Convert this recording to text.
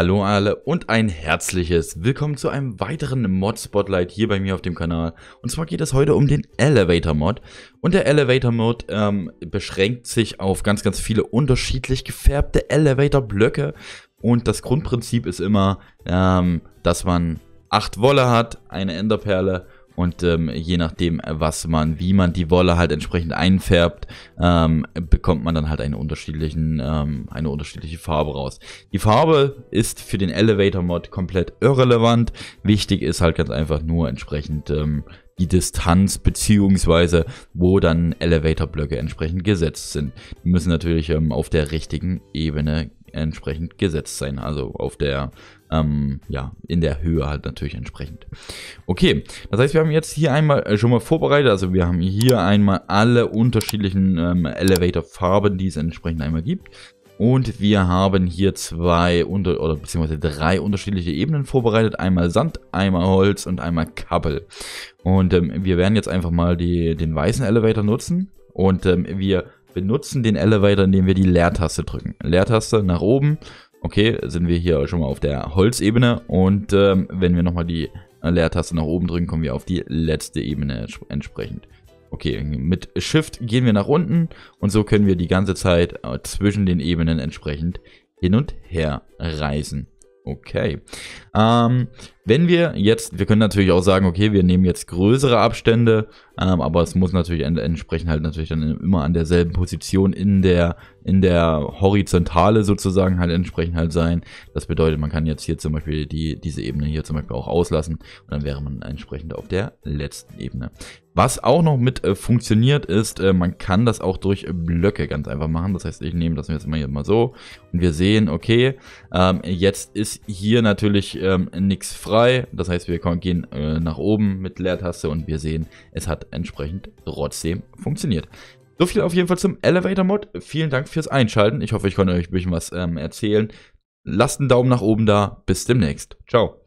Hallo alle und ein herzliches Willkommen zu einem weiteren Mod Spotlight hier bei mir auf dem Kanal. Und zwar geht es heute um den Elevator Mod. Und der Elevator Mod ähm, beschränkt sich auf ganz, ganz viele unterschiedlich gefärbte Elevator Blöcke. Und das Grundprinzip ist immer, ähm, dass man 8 Wolle hat, eine Enderperle und ähm, je nachdem, äh, was man, wie man die Wolle halt entsprechend einfärbt, ähm, bekommt man dann halt einen unterschiedlichen, ähm, eine unterschiedliche Farbe raus. Die Farbe ist für den Elevator-Mod komplett irrelevant. Wichtig ist halt ganz einfach nur entsprechend ähm, die Distanz beziehungsweise wo dann Elevator-Blöcke entsprechend gesetzt sind. Die müssen natürlich ähm, auf der richtigen Ebene entsprechend gesetzt sein. Also auf der, ähm, ja, in der Höhe halt natürlich entsprechend. Okay, das heißt, wir haben jetzt hier einmal äh, schon mal vorbereitet. Also wir haben hier einmal alle unterschiedlichen ähm, Elevator-Farben, die es entsprechend einmal gibt. Und wir haben hier zwei unter oder beziehungsweise drei unterschiedliche Ebenen vorbereitet. Einmal Sand, einmal Holz und einmal Kabel. Und ähm, wir werden jetzt einfach mal die, den weißen Elevator nutzen. Und ähm, wir benutzen den Elevator, indem wir die Leertaste drücken. Leertaste nach oben. Okay, sind wir hier schon mal auf der Holzebene. Und ähm, wenn wir nochmal die Leertaste nach oben drücken, kommen wir auf die letzte Ebene entsprechend. Okay, mit Shift gehen wir nach unten und so können wir die ganze Zeit äh, zwischen den Ebenen entsprechend hin und her reisen. Okay. Ähm, wenn wir jetzt, wir können natürlich auch sagen, okay, wir nehmen jetzt größere Abstände, ähm, aber es muss natürlich entsprechend halt natürlich dann immer an derselben Position in der, in der Horizontale sozusagen halt entsprechend halt sein. Das bedeutet, man kann jetzt hier zum Beispiel die, diese Ebene hier zum Beispiel auch auslassen und dann wäre man entsprechend auf der letzten Ebene. Was auch noch mit äh, funktioniert ist, äh, man kann das auch durch Blöcke ganz einfach machen. Das heißt, ich nehme das jetzt mal hier mal so und wir sehen, okay, ähm, jetzt ist hier natürlich ähm, nichts frei 3. Das heißt, wir gehen äh, nach oben mit Leertaste und wir sehen, es hat entsprechend trotzdem funktioniert. So viel auf jeden Fall zum Elevator-Mod. Vielen Dank fürs Einschalten. Ich hoffe, ich konnte euch ein bisschen was ähm, erzählen. Lasst einen Daumen nach oben da. Bis demnächst. Ciao.